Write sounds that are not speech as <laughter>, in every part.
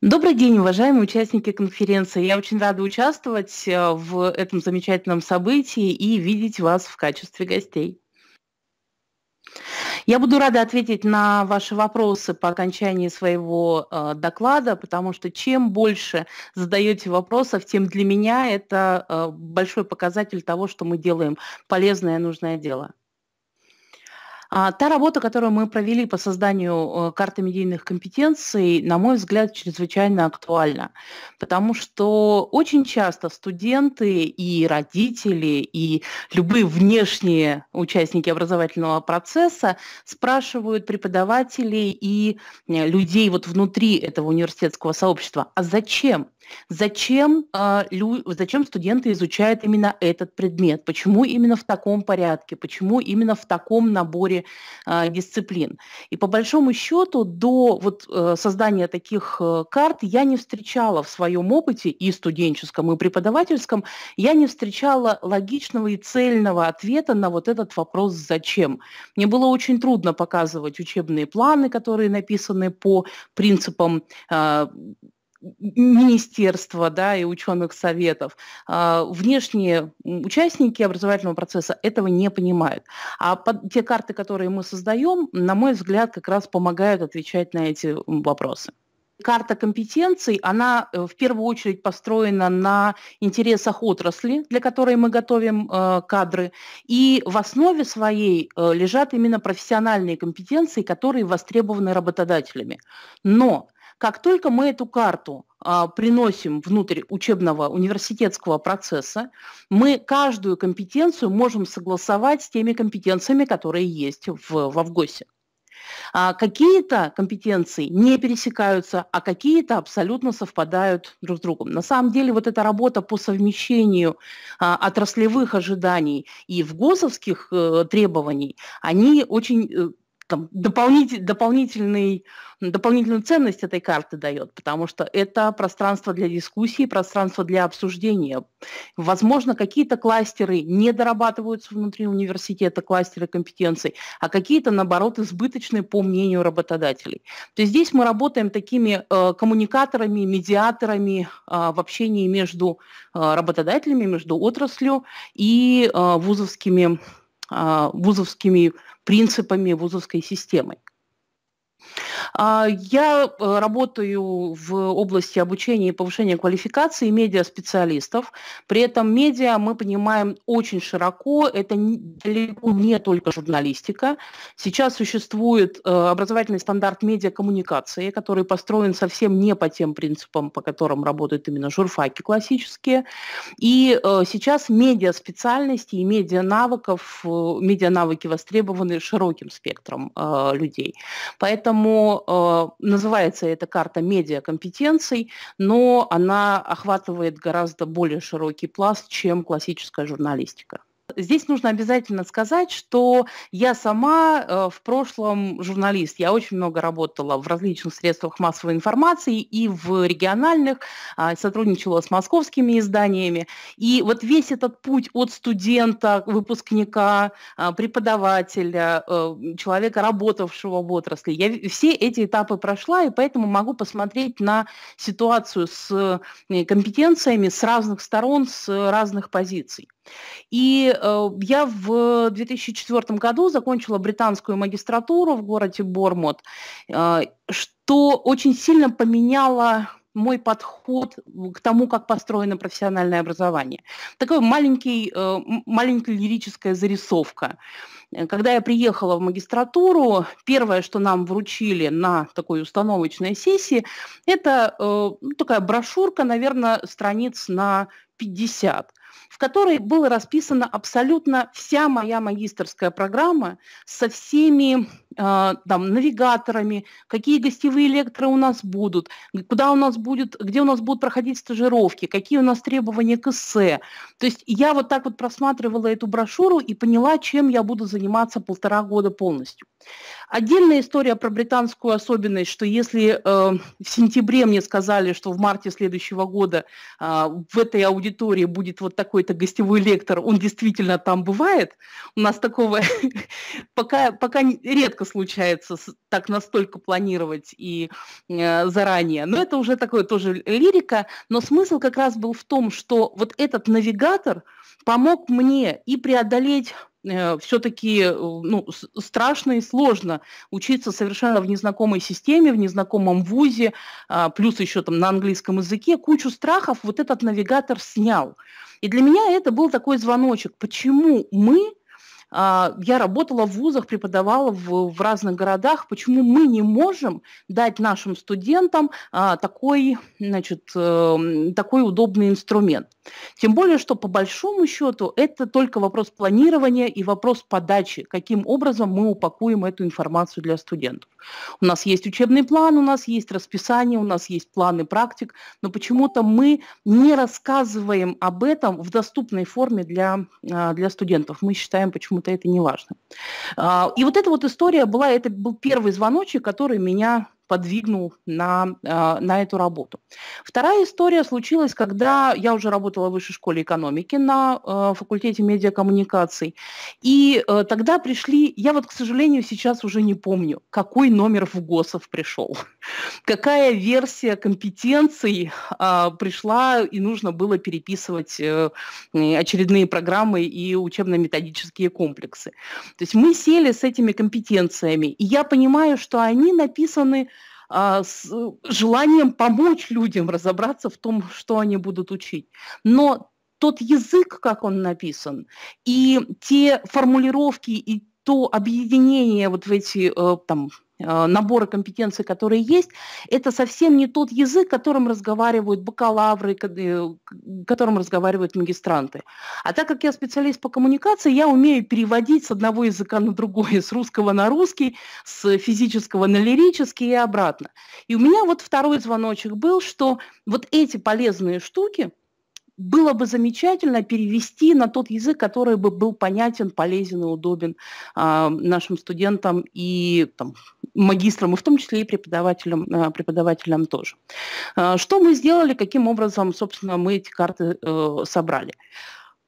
Добрый день, уважаемые участники конференции. Я очень рада участвовать э, в этом замечательном событии и видеть вас в качестве гостей. Я буду рада ответить на ваши вопросы по окончании своего э, доклада, потому что чем больше задаете вопросов, тем для меня это э, большой показатель того, что мы делаем полезное и нужное дело. А, та работа, которую мы провели по созданию э, карты медийных компетенций, на мой взгляд, чрезвычайно актуальна, потому что очень часто студенты и родители, и любые внешние участники образовательного процесса спрашивают преподавателей и э, людей вот внутри этого университетского сообщества, а зачем Зачем, э, лю, зачем студенты изучают именно этот предмет? Почему именно в таком порядке? Почему именно в таком наборе э, дисциплин? И по большому счету до вот, э, создания таких э, карт я не встречала в своем опыте и студенческом, и преподавательском, я не встречала логичного и цельного ответа на вот этот вопрос «зачем?». Мне было очень трудно показывать учебные планы, которые написаны по принципам э, министерства да, и ученых советов. А, внешние участники образовательного процесса этого не понимают. А те карты, которые мы создаем, на мой взгляд, как раз помогают отвечать на эти вопросы карта компетенций, она э, в первую очередь построена на интересах отрасли, для которой мы готовим э, кадры, и в основе своей э, лежат именно профессиональные компетенции, которые востребованы работодателями. Но как только мы эту карту а, приносим внутрь учебного университетского процесса, мы каждую компетенцию можем согласовать с теми компетенциями, которые есть в, в Авгосе. А какие-то компетенции не пересекаются, а какие-то абсолютно совпадают друг с другом. На самом деле вот эта работа по совмещению а, отраслевых ожиданий и в ГОСовских э, требований, они очень э, там, дополнитель, дополнительный, дополнительную ценность этой карты дает, потому что это пространство для дискуссии, пространство для обсуждения. Возможно, какие-то кластеры не дорабатываются внутри университета, кластеры компетенций, а какие-то, наоборот, избыточные по мнению работодателей. То есть здесь мы работаем такими э, коммуникаторами, медиаторами э, в общении между э, работодателями, между отраслью и э, вузовскими а, вузовскими принципами, вузовской системой. А, я э, работаю в области обучения и повышения квалификации медиа-специалистов. При этом медиа мы понимаем очень широко. Это далеко не только журналистика. Сейчас существует э, образовательный стандарт медиакоммуникации, который построен совсем не по тем принципам, по которым работают именно журфаки классические. И э, сейчас медиа-специальности и медиа-навыков, медиа-навыки востребованы широким спектром людей. Поэтому что э, называется эта карта медиакомпетенций, но она охватывает гораздо более широкий пласт, чем классическая журналистика здесь нужно обязательно сказать, что я сама э, в прошлом журналист. Я очень много работала в различных средствах массовой информации и в региональных, э, сотрудничала с московскими изданиями. И вот весь этот путь от студента, выпускника, э, преподавателя, э, человека, работавшего в отрасли, я все эти этапы прошла, и поэтому могу посмотреть на ситуацию с э, компетенциями с разных сторон, с разных позиций. И э, я в 2004 году закончила британскую магистратуру в городе Бормут, э, что очень сильно поменяло мой подход к тому, как построено профессиональное образование. Такая маленький, э, маленькая лирическая зарисовка. Э, когда я приехала в магистратуру, первое, что нам вручили на такой установочной сессии, это э, ну, такая брошюрка, наверное, страниц на 50, в которой была расписана абсолютно вся моя магистрская программа со всеми а, там, навигаторами, какие гостевые лекторы у нас будут, куда у нас будет, где у нас будут проходить стажировки, какие у нас требования к эссе. То есть я вот так вот просматривала эту брошюру и поняла, чем я буду заниматься полтора года полностью. Отдельная история про британскую особенность, что если э, в сентябре мне сказали, что в марте следующего года э, в этой аудитории будет вот такой-то гостевой лектор, он действительно там бывает, у нас такого <laughs> пока, пока редко случается так настолько планировать и э, заранее. Но это уже такое тоже лирика, но смысл как раз был в том, что вот этот навигатор – помог мне и преодолеть э, все-таки э, ну, страшно и сложно учиться совершенно в незнакомой системе, в незнакомом вузе, а, плюс еще там на английском языке. Кучу страхов вот этот навигатор снял. И для меня это был такой звоночек, почему мы а, я работала в вузах, преподавала в, в разных городах. Почему мы не можем дать нашим студентам а, такой, значит, эм, такой удобный инструмент? Тем более, что по большому счету это только вопрос планирования и вопрос подачи, каким образом мы упакуем эту информацию для студентов. У нас есть учебный план, у нас есть расписание, у нас есть планы практик, но почему-то мы не рассказываем об этом в доступной форме для, а, для студентов. Мы считаем почему почему-то это не важно. А, и вот эта вот история была, это был первый звоночек, который меня подвигнул на, а, на эту работу. Вторая история случилась, когда я уже работала в высшей школе экономики на а, факультете медиакоммуникаций. И а, тогда пришли, я вот, к сожалению, сейчас уже не помню, какой номер в ГОСов пришел, <laughs> какая версия компетенций пришла и нужно было переписывать э, очередные программы и учебно-методические комплексы. То есть мы сели с этими компетенциями, и я понимаю, что они написаны а, с желанием помочь людям разобраться в том, что они будут учить. Но тот язык, как он написан, и те формулировки, и то объединение вот в эти э, там э, наборы компетенций, которые есть, это совсем не тот язык, которым разговаривают бакалавры, э, которым разговаривают магистранты. А так как я специалист по коммуникации, я умею переводить с одного языка на другой, <laughs> с русского на русский, с физического на лирический и обратно. И у меня вот второй звоночек был, что вот эти полезные штуки – было бы замечательно перевести на тот язык, который бы был понятен, полезен и удобен э, нашим студентам и там, магистрам, и в том числе и преподавателям, э, преподавателям тоже. Э, что мы сделали, каким образом, собственно, мы эти карты э, собрали?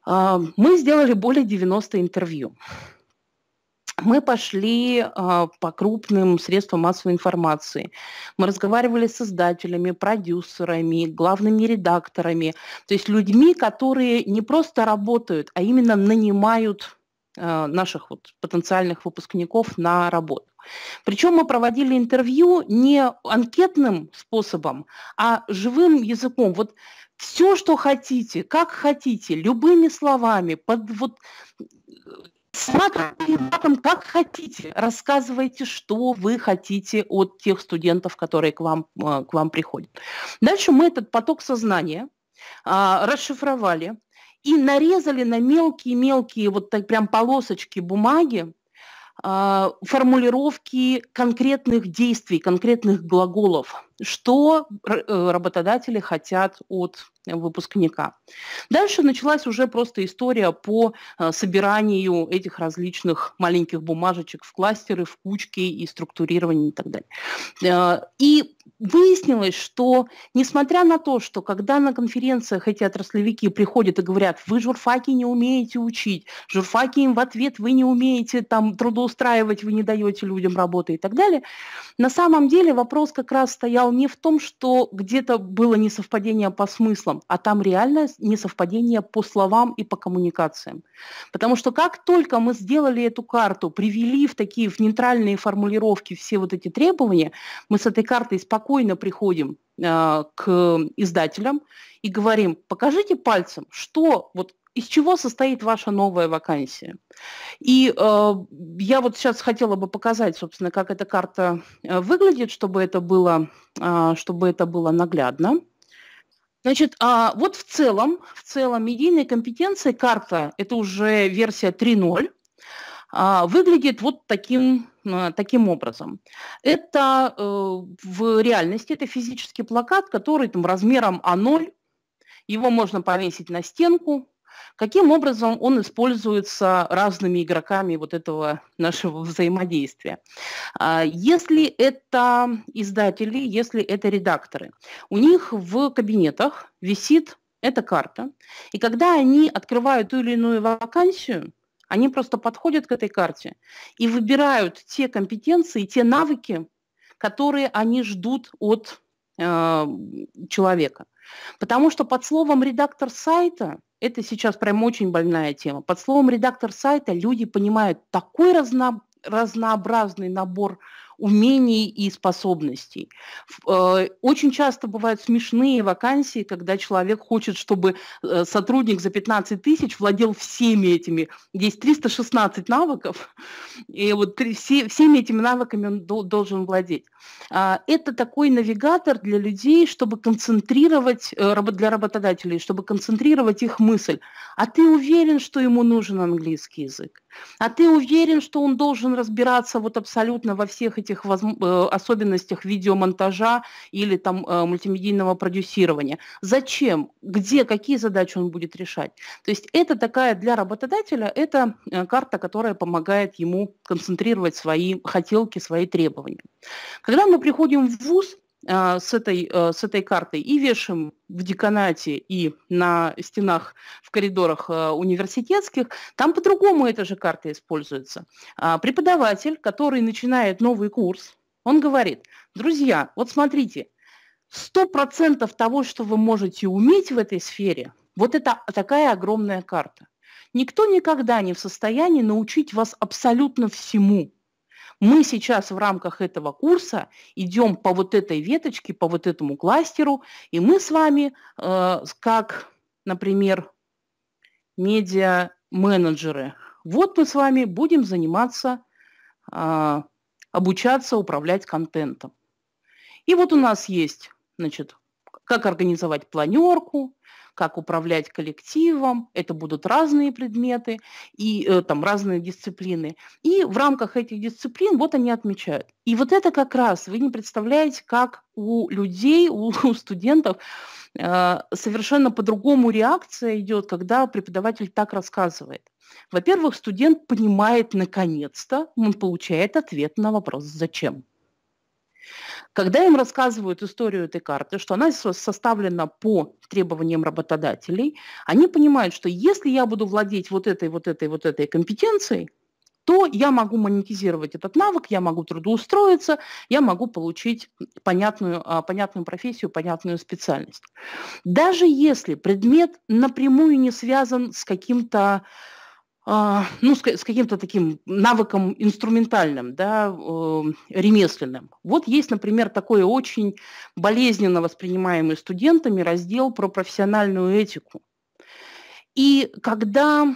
Э, мы сделали более 90 интервью мы пошли э, по крупным средствам массовой информации. Мы разговаривали с создателями, продюсерами, главными редакторами, то есть людьми, которые не просто работают, а именно нанимают э, наших вот потенциальных выпускников на работу. Причем мы проводили интервью не анкетным способом, а живым языком. Вот все, что хотите, как хотите, любыми словами, под вот Смотрите, об как хотите. Рассказывайте, что вы хотите от тех студентов, которые к вам, а, к вам приходят. Дальше мы этот поток сознания а, расшифровали и нарезали на мелкие-мелкие вот так прям полосочки бумаги а, формулировки конкретных действий, конкретных глаголов – что э, работодатели хотят от выпускника. Дальше началась уже просто история по э, собиранию этих различных маленьких бумажечек в кластеры, в кучки и структурированию и так далее. Э, и выяснилось, что несмотря на то, что когда на конференциях эти отраслевики приходят и говорят, вы журфаки не умеете учить, журфаки им в ответ, вы не умеете там трудоустраивать, вы не даете людям работы и так далее, на самом деле вопрос как раз стоял не в том, что где-то было несовпадение по смыслам, а там реально несовпадение по словам и по коммуникациям. Потому что как только мы сделали эту карту, привели в такие в нейтральные формулировки все вот эти требования, мы с этой картой спокойно приходим э, к издателям и говорим, покажите пальцем, что вот из чего состоит ваша новая вакансия. И э, я вот сейчас хотела бы показать, собственно, как эта карта э, выглядит, чтобы это было, э, чтобы это было наглядно. Значит, а вот в целом, в целом медийная компетенции карта, это уже версия 3.0, а, выглядит вот таким, а, таким образом. Это э, в реальности, это физический плакат, который там размером А0, его можно повесить на стенку, каким образом он используется разными игроками вот этого нашего <laughs> взаимодействия. А, если это издатели, если это редакторы, у них в кабинетах висит эта карта, и когда они открывают ту или иную вакансию, они просто подходят к этой карте и выбирают те компетенции, те навыки, которые они ждут от а, человека. Потому что под словом редактор сайта, это сейчас прям очень больная тема, под словом редактор сайта люди понимают такой разно, разнообразный набор умений и способностей. Э, очень часто бывают смешные вакансии, когда человек хочет, чтобы э, сотрудник за 15 тысяч владел всеми этими. Есть 316 навыков, и вот все, всеми этими навыками он должен владеть. А, это такой навигатор для людей, чтобы концентрировать, э, для работодателей, чтобы концентрировать их мысль. А ты уверен, что ему нужен английский язык? А ты уверен, что он должен разбираться вот абсолютно во всех этих воз... Э, особенностях видеомонтажа или там э, мультимедийного продюсирования? Зачем? Где, какие задачи он будет решать? То есть это такая для работодателя, это э, карта, которая помогает ему концентрировать свои хотелки, свои требования. Когда мы приходим в ВУЗ, а, с этой, э, с этой картой и вешаем в деканате и на стенах в коридорах э, университетских, там по-другому эта же карта используется. А, преподаватель, который начинает новый курс, он говорит, друзья, вот смотрите, 100% того, что вы можете уметь в этой сфере, вот это такая огромная карта. Никто никогда не в состоянии научить вас абсолютно всему. Мы сейчас в рамках этого курса идем по вот этой веточке, по вот этому кластеру, и мы с вами, э, как, например, медиа-менеджеры, вот мы с вами будем заниматься, э, обучаться управлять контентом. И вот у нас есть значит, как организовать планерку, как управлять коллективом, это будут разные предметы и э, там разные дисциплины. И в рамках этих дисциплин вот они отмечают. И вот это как раз, вы не представляете, как у людей, у, <laughs> у студентов э, совершенно по-другому реакция идет, когда преподаватель так рассказывает. Во-первых, студент понимает наконец-то, он получает ответ на вопрос «Зачем?». Когда им рассказывают историю этой карты, что она составлена по требованиям работодателей, они понимают, что если я буду владеть вот этой, вот этой, вот этой компетенцией, то я могу монетизировать этот навык, я могу трудоустроиться, я могу получить понятную, а, понятную профессию, понятную специальность. Даже если предмет напрямую не связан с каким-то а, ну, с, каким-то таким навыком инструментальным, да, ремесленным. Вот есть, например, такой очень болезненно воспринимаемый студентами раздел про профессиональную этику. И когда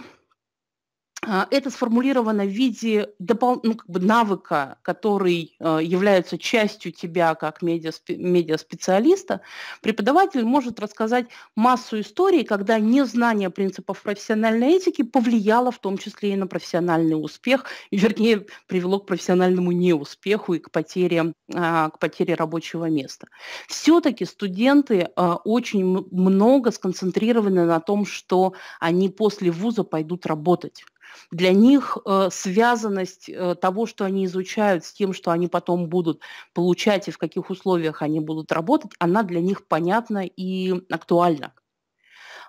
а, это сформулировано в виде допол... ну, как бы навыка, который э, является частью тебя как медиаспе... медиаспециалиста. Преподаватель может рассказать массу историй, когда незнание принципов профессиональной этики повлияло в том числе и на профессиональный успех, вернее, привело к профессиональному неуспеху и к потере, э, а, к потере рабочего места. Все-таки студенты э, очень много сконцентрированы на том, что они после вуза пойдут работать для них э, связанность э, того, что они изучают, с тем, что они потом будут получать и в каких условиях они будут работать, она для них понятна и актуальна.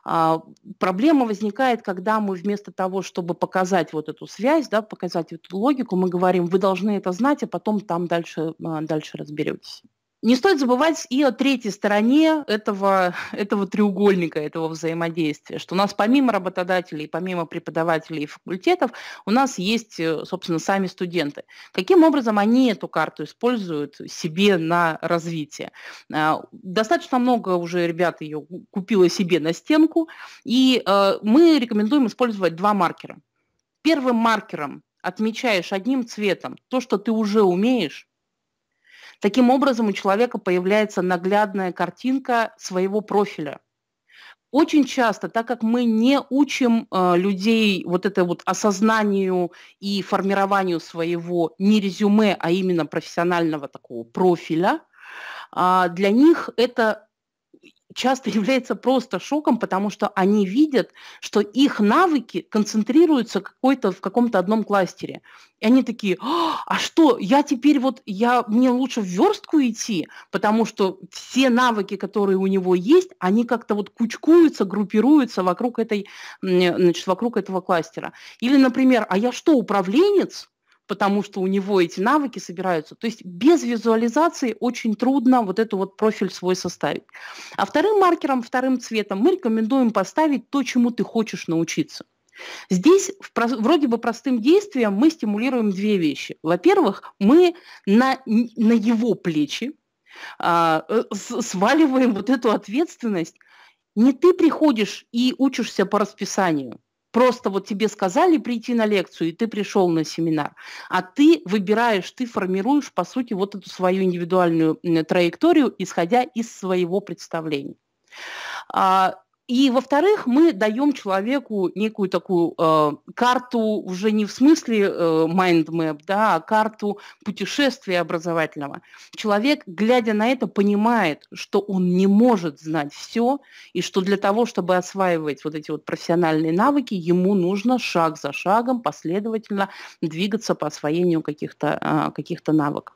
А, проблема возникает, когда мы вместо того, чтобы показать вот эту связь, да, показать эту логику, мы говорим, вы должны это знать, а потом там дальше, э, дальше разберетесь. Не стоит забывать и о третьей стороне этого, этого треугольника, этого взаимодействия, что у нас помимо работодателей, помимо преподавателей и факультетов, у нас есть, э, собственно, сами студенты. Каким образом они эту карту используют себе на развитие? А, достаточно много уже ребят ее купило себе на стенку, и э, мы рекомендуем использовать два маркера. Первым маркером отмечаешь одним цветом то, что ты уже умеешь, Таким образом, у человека появляется наглядная картинка своего профиля. Очень часто, так как мы не учим э, людей вот это вот осознанию и формированию своего не резюме, а именно профессионального такого профиля, э, для них это часто <laughs> является просто шоком, потому что они видят, что их навыки концентрируются какой-то в каком-то одном кластере. И они такие, «А, а что, я теперь вот, я, мне лучше в верстку идти, потому что все навыки, которые у него есть, они как-то вот кучкуются, группируются вокруг, этой, э, значит, вокруг этого кластера. Или, например, а я что, управленец? потому что у него эти навыки собираются. То есть без визуализации очень трудно вот эту вот профиль свой составить. А вторым маркером, вторым цветом мы рекомендуем поставить то, чему ты хочешь научиться. Здесь вроде бы простым действием мы стимулируем две вещи. Во-первых, мы на, на его плечи а, э, сваливаем вот эту ответственность. Не ты приходишь и учишься по расписанию – просто вот тебе сказали прийти на лекцию, и ты пришел на семинар. А ты выбираешь, ты формируешь, по сути, вот эту свою индивидуальную траекторию, исходя из своего представления. А, и, во-вторых, мы даем человеку некую такую э, карту, уже не в смысле э, mind map, да, а карту путешествия образовательного. Человек, глядя на это, понимает, что он не может знать все, и что для того, чтобы осваивать вот эти вот профессиональные навыки, ему нужно шаг за шагом последовательно двигаться по освоению каких-то э, каких навыков.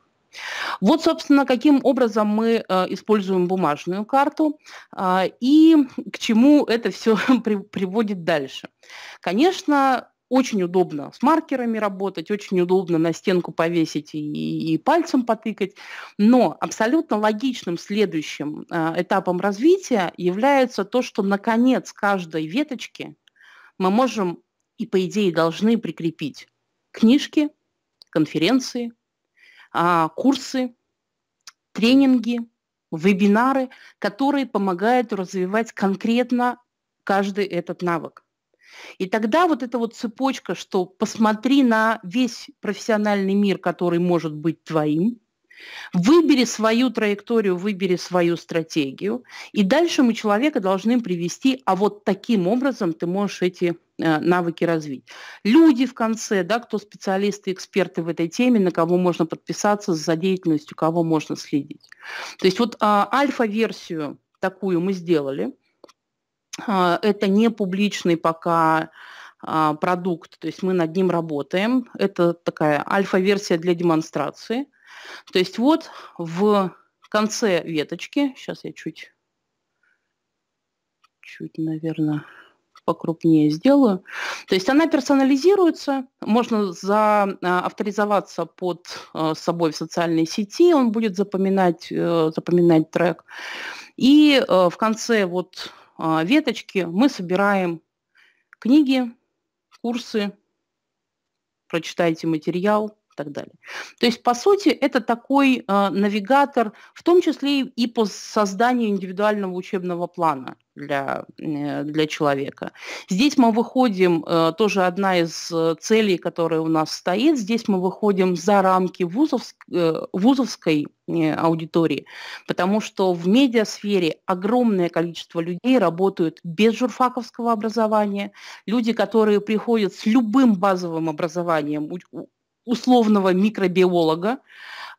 Вот, собственно, каким образом мы э, используем бумажную карту э, и к чему это все <laughs> при, приводит дальше. Конечно, очень удобно с маркерами работать, очень удобно на стенку повесить и, и пальцем потыкать, но абсолютно логичным следующим э, этапом развития является то, что наконец каждой веточке мы можем и по идее должны прикрепить книжки, конференции, а, курсы, тренинги, вебинары, которые помогают развивать конкретно каждый этот навык. И тогда вот эта вот цепочка, что посмотри на весь профессиональный мир, который может быть твоим, Выбери свою траекторию, выбери свою стратегию, и дальше мы человека должны привести, а вот таким образом ты можешь эти э, навыки развить. Люди в конце, да, кто специалисты, эксперты в этой теме, на кого можно подписаться за деятельностью, кого можно следить. То есть вот э, альфа-версию такую мы сделали. Э, это не публичный пока а, продукт, то есть мы над ним работаем. Это такая альфа-версия для демонстрации – то есть вот в конце веточки, сейчас я чуть, чуть, наверное, покрупнее сделаю. То есть она персонализируется, можно за а, авторизоваться под а, собой в социальной сети, он будет запоминать, э, запоминать трек. И э, в конце вот а, веточки мы собираем книги, курсы, прочитайте материал, так далее. То есть, по сути, это такой э, навигатор, в том числе и по созданию индивидуального учебного плана для, э, для человека. Здесь мы выходим, э, тоже одна из э, целей, которая у нас стоит, здесь мы выходим за рамки вузовск, вузовской аудитории, потому что в медиасфере огромное количество людей работают без журфаковского образования, люди, которые приходят с любым базовым образованием, условного микробиолога,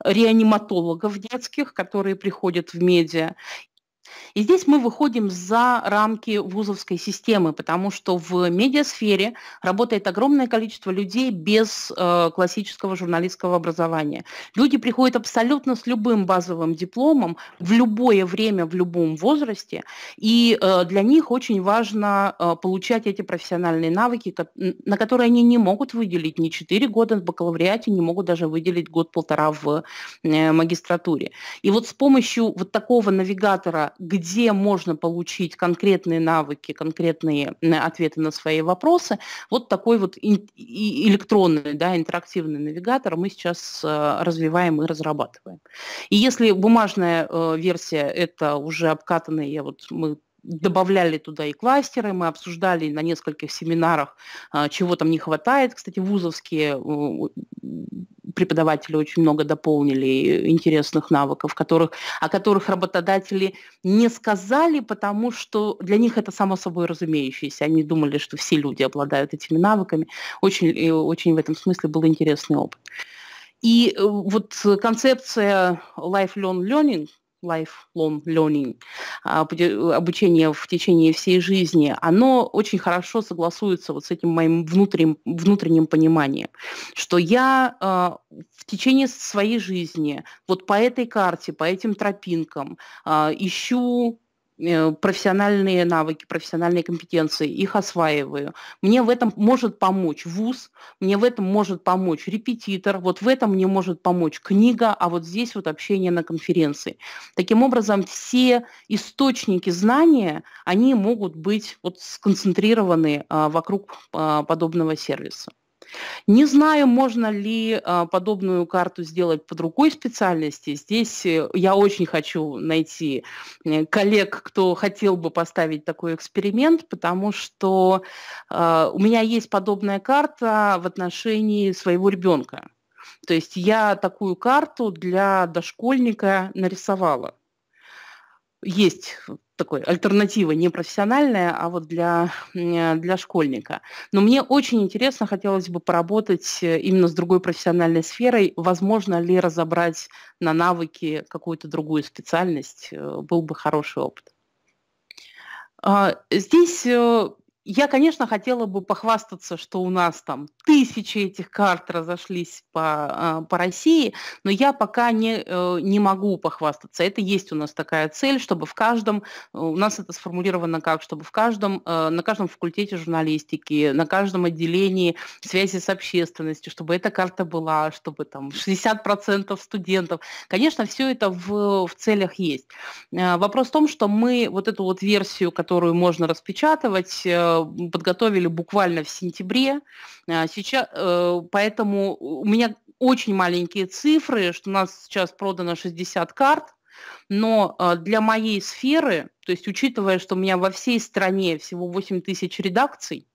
реаниматологов детских, которые приходят в медиа, и здесь мы выходим за рамки вузовской системы, потому что в медиасфере работает огромное количество людей без э, классического журналистского образования. Люди приходят абсолютно с любым базовым дипломом в любое время, в любом возрасте, и э, для них очень важно э, получать эти профессиональные навыки, на которые они не могут выделить ни 4 года в бакалавриате, не могут даже выделить год-полтора в э, магистратуре. И вот с помощью вот такого навигатора где можно получить конкретные навыки, конкретные ответы на свои вопросы. Вот такой вот электронный, да, интерактивный навигатор мы сейчас э, развиваем и разрабатываем. И если бумажная э, версия – это уже обкатанные, я вот мы добавляли туда и кластеры, мы обсуждали на нескольких семинарах, а, чего там не хватает. Кстати, вузовские э, преподаватели очень много дополнили интересных навыков, которых, о которых работодатели не сказали, потому что для них это само собой разумеющееся. Они думали, что все люди обладают этими навыками. Очень, э, очень в этом смысле был интересный опыт. И э, вот концепция lifelong learning, lifelong learning, а, э, обучение в течение всей жизни, оно очень хорошо согласуется вот с этим моим внутренним, внутренним пониманием, что я э, в течение своей жизни вот по этой карте, по этим тропинкам э, ищу Э, профессиональные навыки, профессиональные компетенции, их осваиваю. Мне в этом может помочь вуз, мне в этом может помочь репетитор, вот в этом мне может помочь книга, а вот здесь вот общение на конференции. Таким образом, все источники знания, они могут быть вот сконцентрированы а, вокруг а, подобного сервиса. Не знаю, можно ли а, подобную карту сделать по другой специальности. Здесь э, я очень хочу найти э, коллег, кто хотел бы поставить такой эксперимент, потому что а, у меня есть подобная карта в отношении своего ребенка. То есть я такую карту для дошкольника нарисовала есть такой альтернатива не профессиональная, а вот для, для школьника. Но мне очень интересно, хотелось бы поработать э, именно с другой профессиональной сферой. Возможно ли разобрать на навыки какую-то другую специальность? Э, был бы хороший опыт. А, здесь э, я, конечно, хотела бы похвастаться, что у нас там тысячи этих карт разошлись по, э, по России, но я пока не, э, не могу похвастаться. Это есть у нас такая цель, чтобы в каждом, э, у нас это сформулировано как, чтобы в каждом, на каждом факультете журналистики, на каждом отделении связи с общественностью, чтобы эта карта была, чтобы там 60% студентов. Конечно, все это в, в целях есть. Вопрос в том, что мы вот эту вот версию, которую можно распечатывать, подготовили буквально в сентябре. А, сейчас, э, поэтому у меня очень маленькие цифры, что у нас сейчас продано 60 карт, но а, для моей сферы, то есть учитывая, что у меня во всей стране всего 8 тысяч редакций,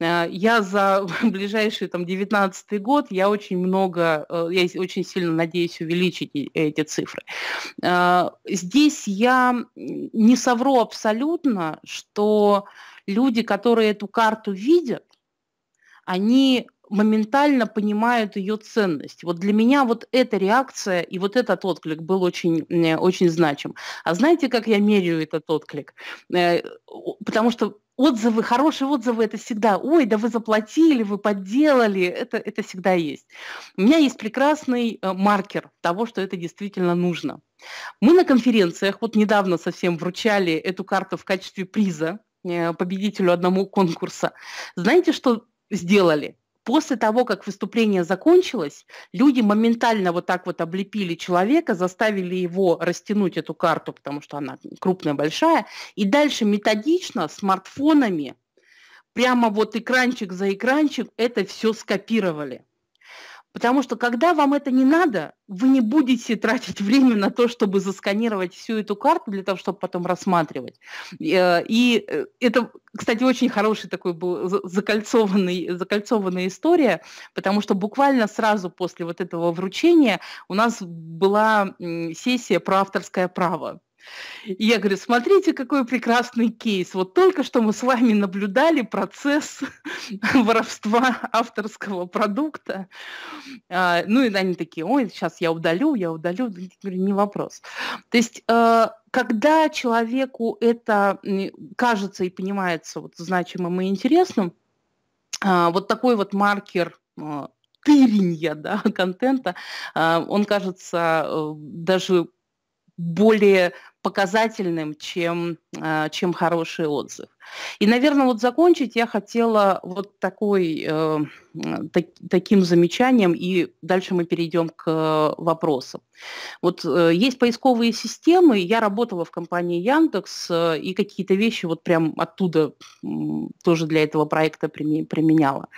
э, я за <laughs> ближайший там 19 год, я очень много, э, я очень сильно надеюсь увеличить эти цифры. А, здесь я не совру абсолютно, что люди, которые эту карту видят, они моментально понимают ее ценность. Вот для меня вот эта реакция и вот этот отклик был очень, э, очень значим. А знаете, как я меряю этот отклик? Э, потому что отзывы, хорошие отзывы, это всегда, ой, да вы заплатили, вы подделали, это, это всегда есть. У меня есть прекрасный э, маркер того, что это действительно нужно. Мы на конференциях, вот недавно совсем вручали эту карту в качестве приза, Э, победителю одному конкурса. Знаете, что сделали? После того, как выступление закончилось, люди моментально вот так вот облепили человека, заставили его растянуть эту карту, потому что она крупная, большая, и дальше методично смартфонами, прямо вот экранчик за экранчик, это все скопировали. Потому что когда вам это не надо, вы не будете тратить <laughs> время на то, чтобы засканировать всю эту карту для того, чтобы потом рассматривать. И э, э, это, кстати, очень хороший такой был закольцованный, закольцованная история, потому что буквально сразу после вот этого вручения у нас была сессия про авторское право. И я говорю, смотрите, какой прекрасный кейс. Вот только что мы с вами наблюдали процесс <laughs> воровства авторского продукта. А, ну и они такие, ой, сейчас я удалю, я удалю. Я говорю, не вопрос. То есть э, когда человеку это кажется и понимается вот значимым и интересным, а, вот такой вот маркер э, тыренья да, <laughs> контента, а, он кажется э, даже более показательным, чем, а, чем хороший отзыв. И, наверное, вот закончить я хотела вот такой, э, так, таким замечанием, и дальше мы перейдем к вопросам. Вот э, есть поисковые системы, я работала в компании Яндекс, э, и какие-то вещи вот прям оттуда э, тоже для этого проекта применяла.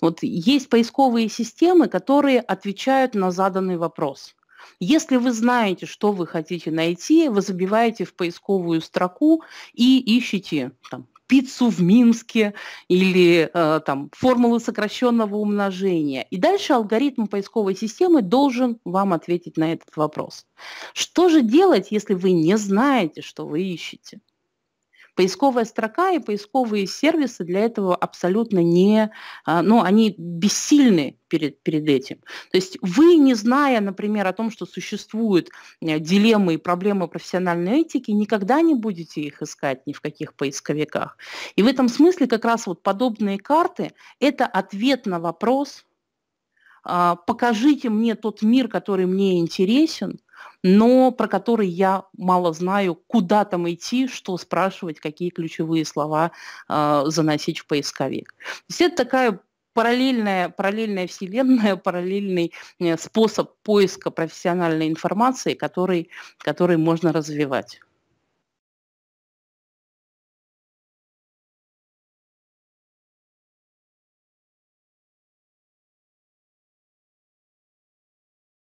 Вот есть поисковые системы, которые отвечают на заданный вопрос. Если вы знаете, что вы хотите найти, вы забиваете в поисковую строку и ищете там, пиццу в Минске или э, там формулы сокращенного умножения. И дальше алгоритм поисковой системы должен вам ответить на этот вопрос. Что же делать, если вы не знаете, что вы ищете? Поисковая строка и поисковые сервисы для этого абсолютно не, а, ну, они бессильны перед, перед этим. То есть вы, не зная, например, о том, что существуют э, дилеммы и проблемы профессиональной этики, никогда не будете их искать ни в каких поисковиках. И в этом смысле как раз вот подобные карты – это ответ на вопрос, а, покажите мне тот мир, который мне интересен, но про который я мало знаю, куда там идти, что спрашивать, какие ключевые слова э, заносить в поисковик. То есть это такая параллельная, параллельная вселенная, <laughs> параллельный э, способ поиска профессиональной информации, который, который можно развивать.